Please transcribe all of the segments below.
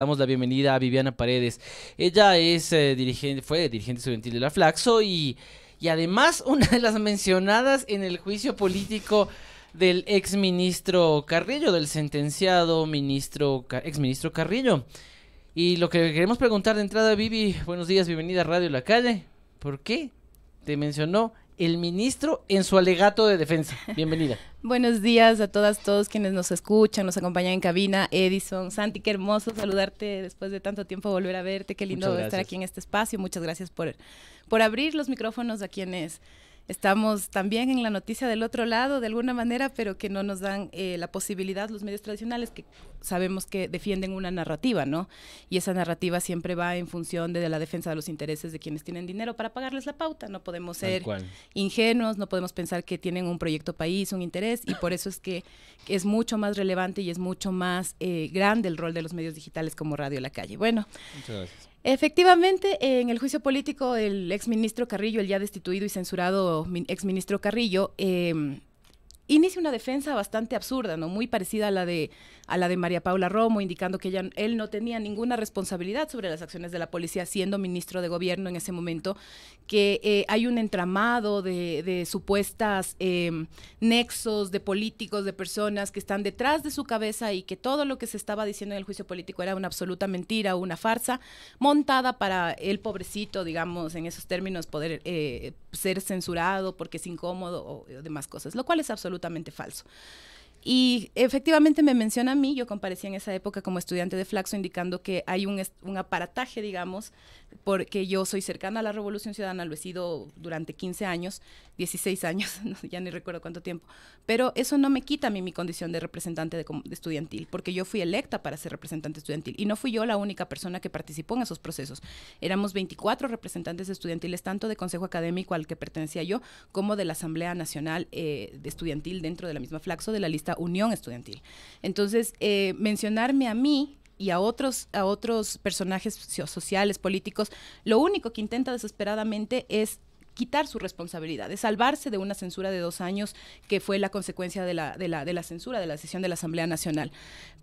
Damos la bienvenida a Viviana Paredes. Ella es eh, dirigente, fue dirigente estudiantil de la Flaxo y, y, además una de las mencionadas en el juicio político del exministro Carrillo, del sentenciado ministro, exministro Carrillo. Y lo que queremos preguntar de entrada, Vivi, buenos días, bienvenida a Radio La Calle. ¿Por qué te mencionó el ministro en su alegato de defensa. Bienvenida. Buenos días a todas, todos quienes nos escuchan, nos acompañan en cabina. Edison, Santi, qué hermoso saludarte después de tanto tiempo, volver a verte. Qué lindo estar aquí en este espacio. Muchas gracias por, por abrir los micrófonos a quienes estamos también en la noticia del otro lado de alguna manera, pero que no nos dan eh, la posibilidad los medios tradicionales que sabemos que defienden una narrativa, ¿no? Y esa narrativa siempre va en función de, la defensa de los intereses de quienes tienen dinero para pagarles la pauta. No podemos ser ingenuos, no podemos pensar que tienen un proyecto país, un interés, y por eso es que es mucho más relevante y es mucho más eh, grande el rol de los medios digitales como Radio La Calle. Bueno, Muchas gracias. Efectivamente, en el juicio político el exministro Carrillo, el ya destituido y censurado exministro Carrillo, em, inicia una defensa bastante absurda, ¿no? Muy parecida a la de, a la de María Paula Romo, indicando que él no tenía ninguna responsabilidad sobre las acciones de la policía, siendo ministro de gobierno en ese momento, que eh, hay un entramado de, supuestas em, nexos de políticos, de personas que están detrás de su cabeza y que todo lo que se estaba diciendo en el juicio político era una absoluta mentira, una farsa, montada para el pobrecito, digamos, en esos términos, poder eh, ser censurado porque es incómodo o demás cosas, lo cual es absolutamente falso. Y efectivamente me menciona a mí, yo comparecí en esa época como estudiante de Flaxo indicando que hay un, un aparataje, digamos, porque yo soy cercana a la Revolución Ciudadana, lo he sido durante 15 años, 16 años, ya ni recuerdo cuánto tiempo, pero eso no me quita a mí mi condición de representante de, estudiantil, porque yo fui electa para ser representante estudiantil y no fui yo la única persona que participó en esos procesos. Éramos 24 representantes estudiantiles, tanto de Consejo Académico al que pertenecía yo, como de la Asamblea Nacional eh, de Estudiantil dentro de la misma Flaxo, de la lista Unión Estudiantil. Entonces, eh, mencionarme a mí y a otros, a otros personajes sociales, políticos, lo único que intenta desesperadamente es quitar su responsabilidad, de salvarse de una censura de dos años que fue la consecuencia de la, de la, de la censura de la sesión de la Asamblea Nacional.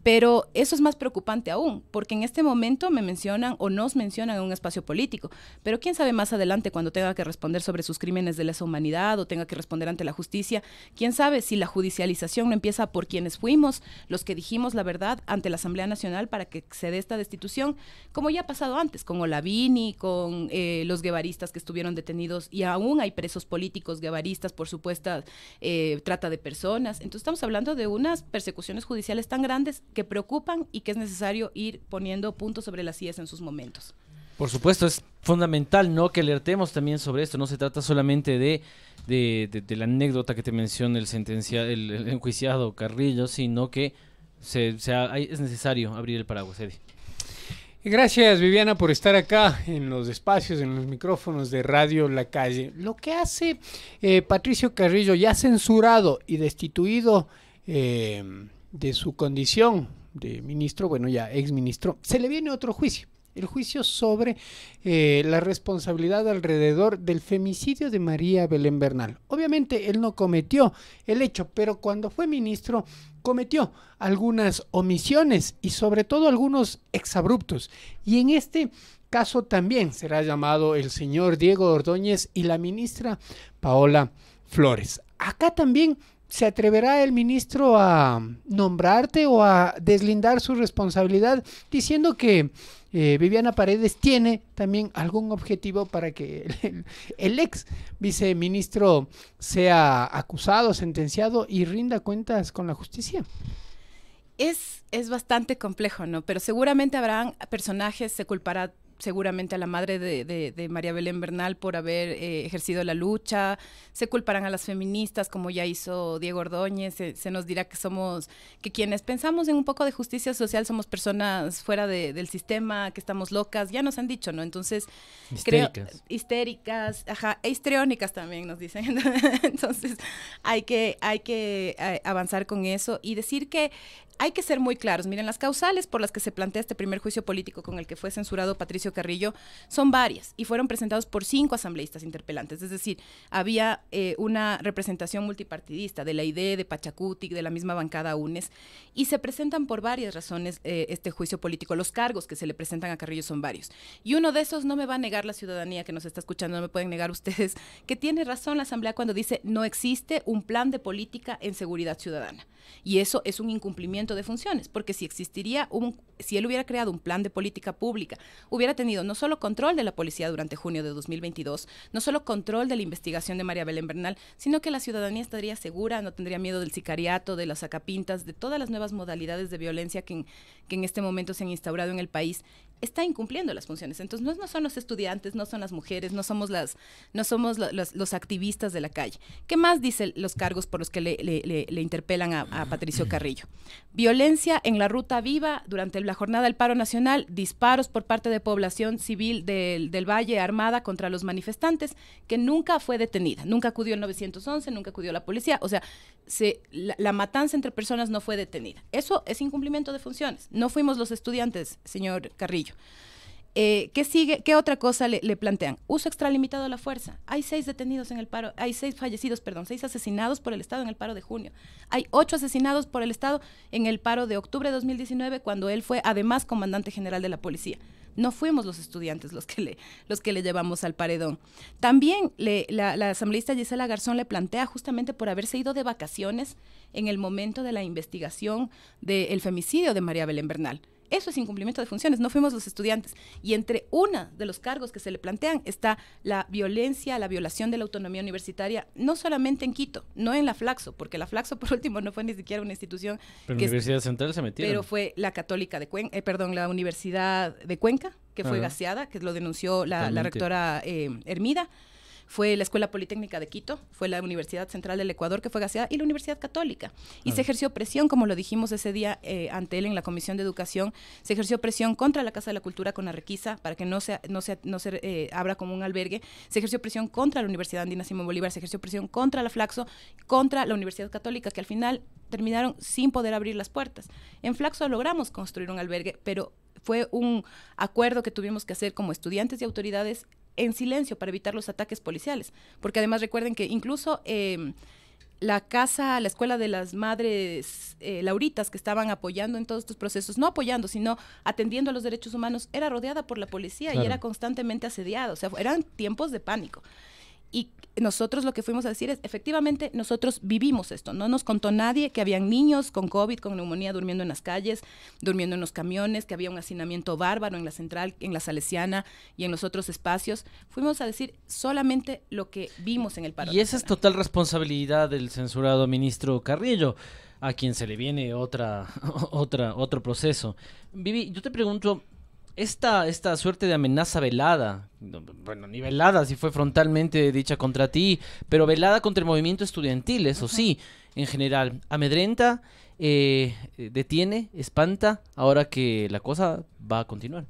Pero eso es más preocupante aún, porque en este momento me mencionan o nos mencionan en un espacio político, pero quién sabe más adelante cuando tenga que responder sobre sus crímenes de lesa humanidad o tenga que responder ante la justicia, quién sabe si la judicialización no empieza por quienes fuimos, los que dijimos la verdad ante la Asamblea Nacional para que se dé esta destitución, como ya ha pasado antes, con Olavini, con eh, los guevaristas que estuvieron detenidos y aún hay presos políticos, guevaristas, por supuesta eh, trata de personas. Entonces estamos hablando de unas persecuciones judiciales tan grandes que preocupan y que es necesario ir poniendo puntos sobre las sillas en sus momentos. Por supuesto, es fundamental no que alertemos también sobre esto. No se trata solamente de, de, la anécdota que te menciona el, sentenciado, el, enjuiciado Carrillo, sino que es necesario abrir el paraguas, Eddie. Gracias Viviana por estar acá en los espacios, en los micrófonos de Radio La Calle. Lo que hace eh, Patricio Carrillo, ya censurado y destituido eh, de su condición de ministro, bueno ya ex ministro, se le viene otro juicio el juicio sobre eh, la responsabilidad alrededor del femicidio de María Belén Bernal. Obviamente él no cometió el hecho, pero cuando fue ministro cometió algunas omisiones y sobre todo algunos exabruptos. Y en este caso también será llamado el señor Diego Ordóñez y la ministra Paola Flores. Acá también ¿Se atreverá el ministro a nombrarte o a deslindar su responsabilidad diciendo que eh, Viviana Paredes tiene también algún objetivo para que el, ex viceministro sea acusado, sentenciado y rinda cuentas con la justicia? Es, es bastante complejo, ¿no? Pero seguramente habrán personajes, se culpará seguramente a la madre de, María Belén Bernal por haber eh, ejercido la lucha, se culparán a las feministas como ya hizo Diego Ordóñez, se, nos dirá que somos, que quienes pensamos en un poco de justicia social somos personas fuera del sistema, que estamos locas, ya nos han dicho, ¿no? Entonces, histéricas. creo, histéricas, ajá, e histriónicas también nos dicen, entonces hay que, hay que eh, avanzar con eso y decir que hay que ser muy claros. Miren, las causales por las que se plantea este primer juicio político con el que fue censurado Patricio Carrillo son varias y fueron presentados por cinco asambleístas interpelantes. Es decir, había eh, una representación multipartidista de la ID, de Pachacuti, de la misma bancada UNES, y se presentan por varias razones eh, este juicio político. Los cargos que se le presentan a Carrillo son varios. Y uno de esos no me va a negar la ciudadanía que nos está escuchando, no me pueden negar ustedes, que tiene razón la Asamblea cuando dice no existe un plan de política en seguridad ciudadana. Y eso es un incumplimiento de funciones, porque si existiría, un, si él hubiera creado un plan de política pública, hubiera tenido no solo control de la policía durante junio de 2022, no solo control de la investigación de María Belén Bernal, sino que la ciudadanía estaría segura, no tendría miedo del sicariato, de las acapintas, de todas las nuevas modalidades de violencia que que en este momento se han instaurado en el país está incumpliendo las funciones. Entonces, no, no, son los estudiantes, no son las mujeres, no somos, las, no somos los activistas de la calle. ¿Qué más dicen los cargos por los que le, interpelan a, Patricio Carrillo? Violencia en la ruta viva durante la jornada del paro nacional, disparos por parte de población civil del, Valle armada contra los manifestantes, que nunca fue detenida, nunca acudió el 911, nunca acudió la policía. O sea, la matanza entre personas no fue detenida. Eso es incumplimiento de funciones. No fuimos los estudiantes, señor Carrillo. Eh, ¿Qué sigue? ¿Qué otra cosa le, plantean? Uso extralimitado de la fuerza. Hay seis detenidos en el paro, hay seis fallecidos, perdón, seis asesinados por el Estado en el paro de junio. Hay ocho asesinados por el Estado en el paro de octubre de 2019, cuando él fue además comandante general de la policía. No fuimos los estudiantes los que le, los que le llevamos al paredón. También la, la asambleísta Gisela Garzón le plantea justamente por haberse ido de vacaciones en el momento de la investigación del femicidio de María Belén Bernal eso es incumplimiento de funciones, no fuimos los estudiantes. Y entre una de los cargos que se le plantean está la violencia, la violación de la autonomía universitaria, no solamente en Quito, no en la Flaxo, porque la Flaxo por último no fue ni siquiera una institución. Pero la Universidad Central se metió. Pero fue la Católica de eh, perdón, la Universidad de Cuenca, que fue gaseada, que lo denunció la, rectora eh, fue la Escuela Politécnica de Quito, fue la Universidad Central del Ecuador que fue gaseada y la Universidad Católica. Y se ejerció presión, como lo dijimos ese día eh, ante él en la Comisión de Educación, se ejerció presión contra la Casa de la Cultura con la requisa para que no se, no no se eh, abra como un albergue, se ejerció presión contra la Universidad Andina Simón Bolívar, se ejerció presión contra la Flaxo, contra la Universidad Católica, que al final terminaron sin poder abrir las puertas. En Flaxo logramos construir un albergue, pero fue un acuerdo que tuvimos que hacer como estudiantes y autoridades en silencio para evitar los ataques policiales. Porque además recuerden que incluso em, la casa, la escuela de las madres eh, lauritas que estaban apoyando en todos estos procesos, no apoyando, sino atendiendo a los derechos humanos, era rodeada por la policía y era constantemente asediada. O sea, eran tiempos de pánico. Y nosotros lo que fuimos a decir es, efectivamente, nosotros vivimos esto. No nos contó nadie que habían niños con COVID, con neumonía, durmiendo en las calles, durmiendo en los camiones, que había un hacinamiento bárbaro en la central, en la salesiana y en los otros espacios. Fuimos a decir solamente lo que vimos en el paro. Y esa es total responsabilidad del censurado ministro Carrillo a quien se le viene otra, otra, otro proceso. Vivi, yo te pregunto, esta, esta suerte de amenaza velada, bueno, ni velada si fue frontalmente dicha contra ti, pero velada contra el movimiento estudiantil, eso sí, en general, amedrenta, eh, eh, detiene, espanta, ahora que la cosa va a continuar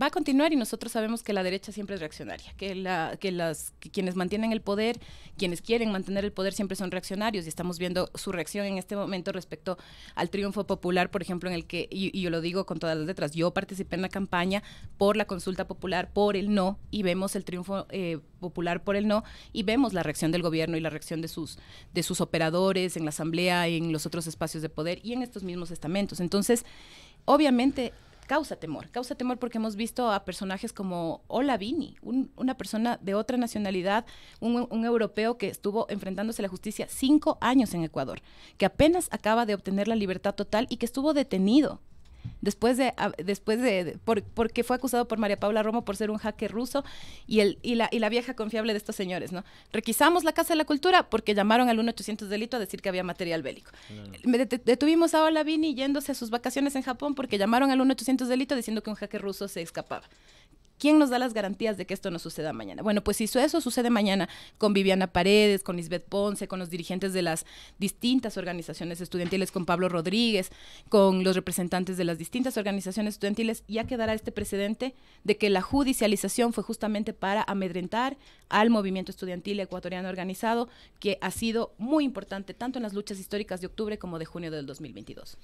va a continuar y nosotros sabemos que la derecha siempre es reaccionaria, que, la, que las, quienes mantienen el poder, quienes quieren mantener el poder siempre son reaccionarios y estamos viendo su reacción en este momento respecto al triunfo popular, por ejemplo, en el que, y, yo lo digo con todas las letras, yo participé en la campaña por la consulta popular, por el no, y vemos el triunfo eh, popular por el no, y vemos la reacción del gobierno y la reacción de sus, de sus operadores en la asamblea, en los otros espacios de poder y en estos mismos estamentos. Entonces, obviamente causa temor, causa temor porque hemos visto a personajes como Olavini, Vini, una persona de otra nacionalidad, un, europeo que estuvo enfrentándose a la justicia cinco años en Ecuador, que apenas acaba de obtener la libertad total y que estuvo detenido después de, después de, por, porque fue acusado por María Paula Romo por ser un jaque ruso y, el, y, la, y la vieja confiable de estos señores, ¿no? Requisamos la Casa de la Cultura porque llamaron al 1800 delito a decir que había material bélico. Detuvimos a Olavini yéndose a sus vacaciones en Japón porque llamaron al 1800 delito diciendo que un jaque ruso se escapaba. ¿Quién nos da las garantías de que esto no suceda mañana? Bueno, pues si eso sucede mañana con Viviana Paredes, con Isbeth Ponce, con los dirigentes de las distintas organizaciones estudiantiles, con Pablo Rodríguez, con los representantes de las distintas organizaciones estudiantiles, ya quedará este precedente de que la judicialización fue justamente para amedrentar al movimiento estudiantil ecuatoriano organizado, que ha sido muy importante tanto en las luchas históricas de octubre como de junio del 2022.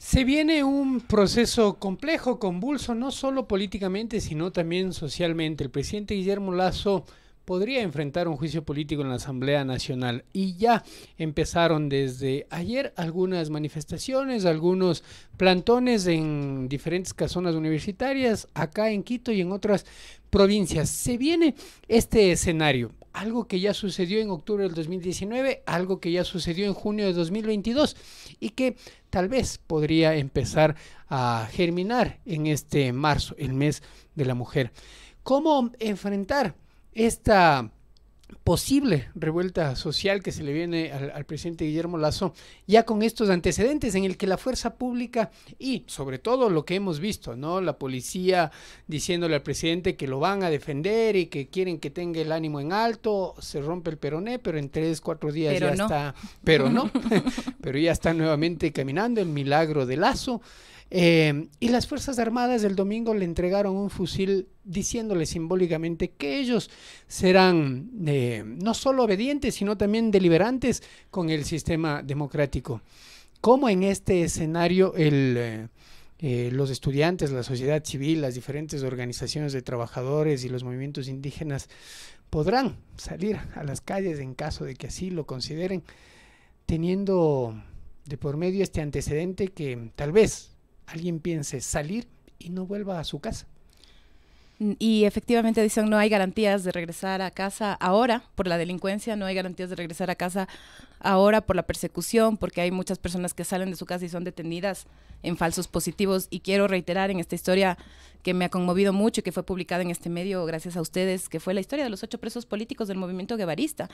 Se viene un proceso complejo, convulso, no solo políticamente, sino también socialmente. El presidente Guillermo Lazo podría enfrentar un juicio político en la Asamblea Nacional. Y ya empezaron desde ayer algunas manifestaciones, algunos plantones en diferentes casonas universitarias, acá en Quito y en otras provincias. Se viene este escenario algo que ya sucedió en octubre del 2019, algo que ya sucedió en junio de 2022 y que tal vez podría empezar a germinar en este marzo, el mes de la mujer. ¿Cómo enfrentar esta posible revuelta social que se le viene al, presidente Guillermo Lazo, ya con estos antecedentes en el que la fuerza pública y sobre todo lo que hemos visto, ¿no? La policía diciéndole al presidente que lo van a defender y que quieren que tenga el ánimo en alto, se rompe el peroné, pero en tres, cuatro días ya está, pero no, pero ya está nuevamente caminando el milagro de Lazo. Eh, y las Fuerzas Armadas del domingo le entregaron un fusil diciéndole simbólicamente que ellos serán eh, no solo obedientes, sino también deliberantes con el sistema democrático. ¿Cómo en este escenario eh, los estudiantes, la sociedad civil, las diferentes organizaciones de trabajadores y los movimientos indígenas podrán salir a las calles en caso de que así lo consideren, teniendo de por medio este antecedente que tal vez alguien piense salir y no vuelva a su casa. Y efectivamente dicen, no hay garantías de regresar a casa ahora por la delincuencia, no hay garantías de regresar a casa ahora por la persecución, porque hay muchas personas que salen de su casa y son detenidas en falsos positivos. Y quiero reiterar en esta historia que me ha conmovido mucho y que fue publicada en este medio gracias a ustedes, que fue la historia de los ocho presos políticos del movimiento guevarista.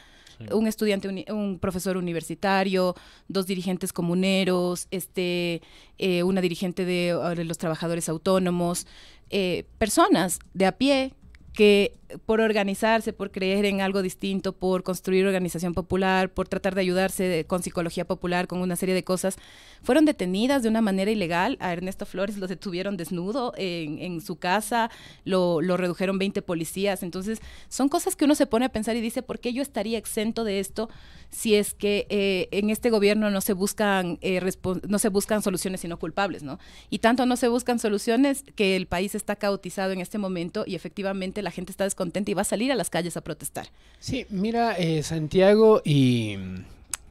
Un estudiante, un profesor universitario, dos dirigentes comuneros, este, eh, una dirigente de los trabajadores autónomos eh, personas de a pie que por organizarse, por creer en algo distinto, por construir organización popular, por tratar de ayudarse con psicología popular, con una serie de cosas, fueron detenidas de una manera ilegal. A Ernesto Flores lo detuvieron desnudo en, su casa, lo, redujeron 20 policías. Entonces, son cosas que uno se pone a pensar y dice, ¿por qué yo estaría exento de esto si es que eh, en este gobierno no se, buscan, eh, no se buscan soluciones sino culpables? ¿no? Y tanto no se buscan soluciones que el país está caotizado en este momento y efectivamente la gente está contenta y va a salir a las calles a protestar. Sí, mira, eh, Santiago y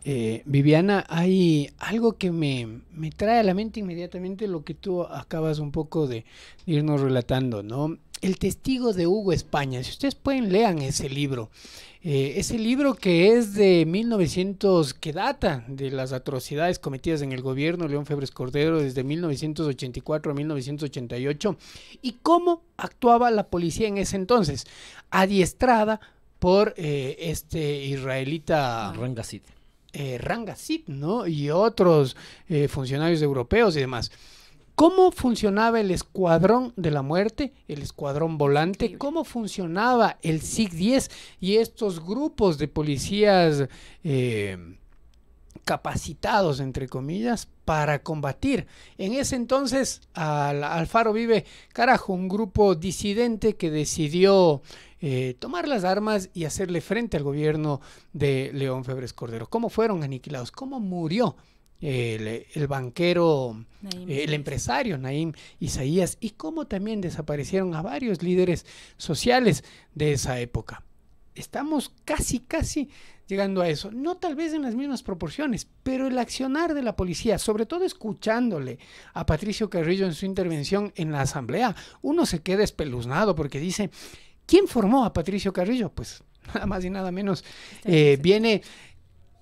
eh, Viviana, hay algo que me, me, trae a la mente inmediatamente lo que tú acabas un poco de irnos relatando, ¿no? El testigo de Hugo España. Si ustedes pueden, lean ese libro. Eh, ese libro que es de 1900, que data de las atrocidades cometidas en el gobierno León Febres Cordero desde 1984 a 1988 y cómo actuaba la policía en ese entonces, adiestrada por eh, este israelita Rangasit. Eh, ¿no? Y otros eh, funcionarios europeos y demás cómo funcionaba el escuadrón de la muerte, el escuadrón volante, cómo funcionaba el SIG-10 y estos grupos de policías eh, capacitados, entre comillas, para combatir. En ese entonces, al, Alfaro vive, carajo, un grupo disidente que decidió eh, tomar las armas y hacerle frente al gobierno de León Febres Cordero. ¿Cómo fueron aniquilados? ¿Cómo murió? el, banquero, el empresario Naim Isaías, y cómo también desaparecieron a varios líderes sociales de esa época. Estamos casi, casi llegando a eso. No tal vez en las mismas proporciones, pero el accionar de la policía, sobre todo escuchándole a Patricio Carrillo en su intervención en la asamblea, uno se queda espeluznado porque dice, ¿quién formó a Patricio Carrillo? Pues nada más y nada menos eh, viene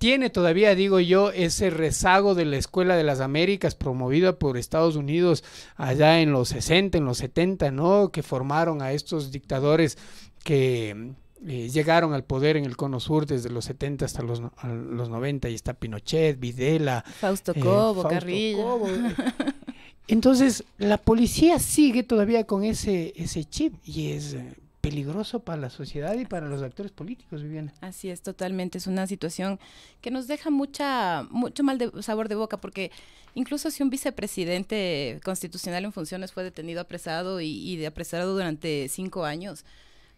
tiene todavía, digo yo, ese rezago de la Escuela de las Américas promovida por Estados Unidos allá en los 60, en los 70, ¿no? Que formaron a estos dictadores que eh, llegaron al poder en el Cono Sur desde los 70 hasta los, 90 y está Pinochet, Videla, Fausto eh, Cobo, Carrillo. Eh. Entonces, la policía sigue todavía con ese, ese chip y es peligroso para la sociedad y para los actores políticos, Viviana. Así es, totalmente. Es una situación que nos deja mucha, mucho mal de, sabor de boca, porque incluso si un vicepresidente constitucional en funciones fue detenido, apresado y, y apresado durante cinco años,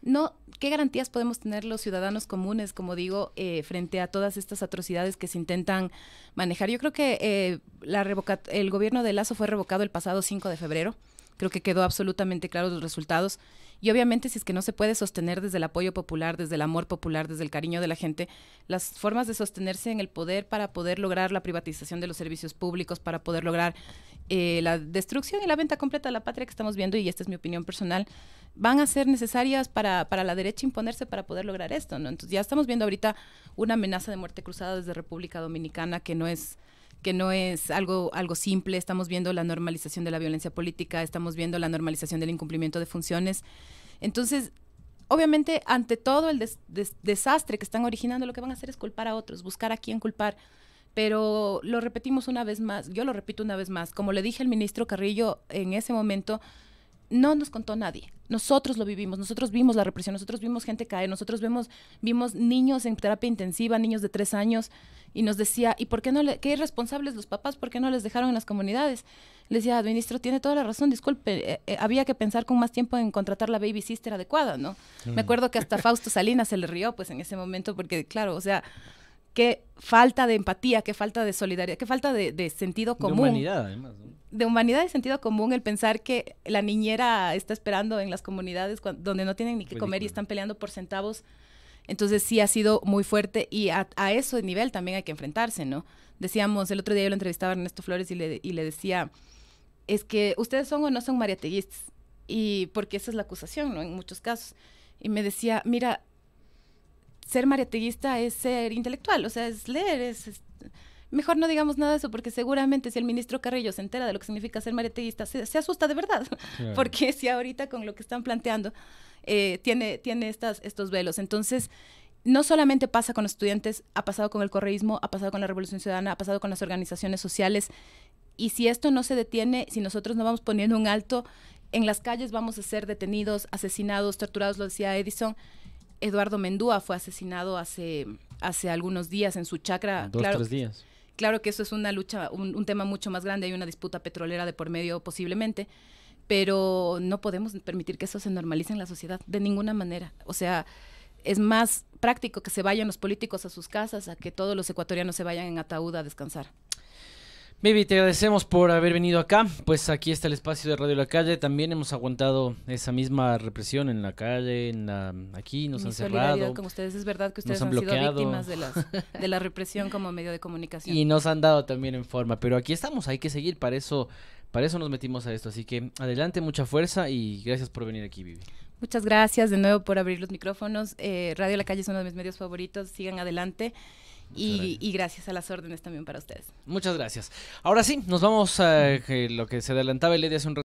no, ¿qué garantías podemos tener los ciudadanos comunes, como digo, eh, frente a todas estas atrocidades que se intentan manejar? Yo creo que eh, la revoca el gobierno de Lazo fue revocado el pasado 5 de febrero. Creo que quedó absolutamente claro los resultados. Y obviamente si es que no se puede sostener desde el apoyo popular, desde el amor popular, desde el cariño de la gente, las formas de sostenerse en el poder para poder lograr la privatización de los servicios públicos, para poder lograr eh, la destrucción y la venta completa de la patria que estamos viendo, y esta es mi opinión personal, van a ser necesarias para, para la derecha imponerse para poder lograr esto. ¿no? Entonces ya estamos viendo ahorita una amenaza de muerte cruzada desde República Dominicana que no es que no es algo, algo simple. Estamos viendo la normalización de la violencia política, estamos viendo la normalización del incumplimiento de funciones. Entonces, obviamente, ante todo el desastre que están originando, lo que van a hacer es culpar a otros, buscar a quién culpar. Pero lo repetimos una vez más, yo lo repito una vez más, como le dije al ministro Carrillo en ese momento, no nos contó nadie. Nosotros lo vivimos, nosotros vimos la represión, nosotros vimos gente caer, nosotros vemos, vimos niños en terapia intensiva, niños de tres años, y nos decía, ¿y por qué no le, qué irresponsables los papás, por qué no les dejaron en las comunidades? Le decía, ministro, tiene toda la razón, disculpe, eh, eh, había que pensar con más tiempo en contratar la baby sister adecuada, ¿no? Me mm. acuerdo que hasta Fausto Salinas se le rió, pues en ese momento, porque claro, o sea, qué falta de empatía, qué falta de solidaridad, qué falta de, sentido común. De humanidad, además. ¿no? De humanidad y sentido común el pensar que la niñera está esperando en las comunidades donde no tienen ni qué comer y están peleando por centavos. Entonces sí ha sido muy fuerte y a, eso ese nivel también hay que enfrentarse, ¿no? Decíamos, el otro día yo lo entrevistaba a Ernesto Flores y le, decía, es que ustedes son o no son mariateguistas, y porque esa es la acusación, ¿no? En muchos casos. Y me decía, mira, ser mariateguista es ser intelectual, o sea, es leer, es, mejor no digamos nada de eso, porque seguramente si el ministro Carrillo se entera de lo que significa ser mariateguista, se, asusta de verdad, porque si ahorita con lo que están planteando eh, tiene, tiene estas, estos velos. Entonces, no solamente pasa con los estudiantes, ha pasado con el correísmo, ha pasado con la Revolución Ciudadana, ha pasado con las organizaciones sociales. Y si esto no se detiene, si nosotros no vamos poniendo un alto, en las calles vamos a ser detenidos, asesinados, torturados, lo decía Edison. Eduardo Mendúa fue asesinado hace, hace algunos días en su chacra. Dos, claro, tres días. Claro que eso es una lucha, un, un tema mucho más grande, hay una disputa petrolera de por medio posiblemente, pero no podemos permitir que eso se normalice en la sociedad de ninguna manera. O sea, es más práctico que se vayan los políticos a sus casas a que todos los ecuatorianos se vayan en ataúd a descansar. Vivi, te agradecemos por haber venido acá. Pues aquí está el espacio de Radio La Calle. También hemos aguantado esa misma represión en la calle, en la, aquí nos han cerrado. como ustedes es verdad que ustedes han, sido víctimas de, la represión como medio de comunicación. Y nos han dado también en forma, pero aquí estamos, hay que seguir, para eso para eso nos metimos a esto, así que adelante, mucha fuerza y gracias por venir aquí, Vivi. Muchas gracias de nuevo por abrir los micrófonos. Eh, Radio La Calle es uno de mis medios favoritos, sigan adelante. Y, gracias a las órdenes también para ustedes. Muchas gracias. Ahora sí, nos vamos a eh, lo que se adelantaba el día hace un rato.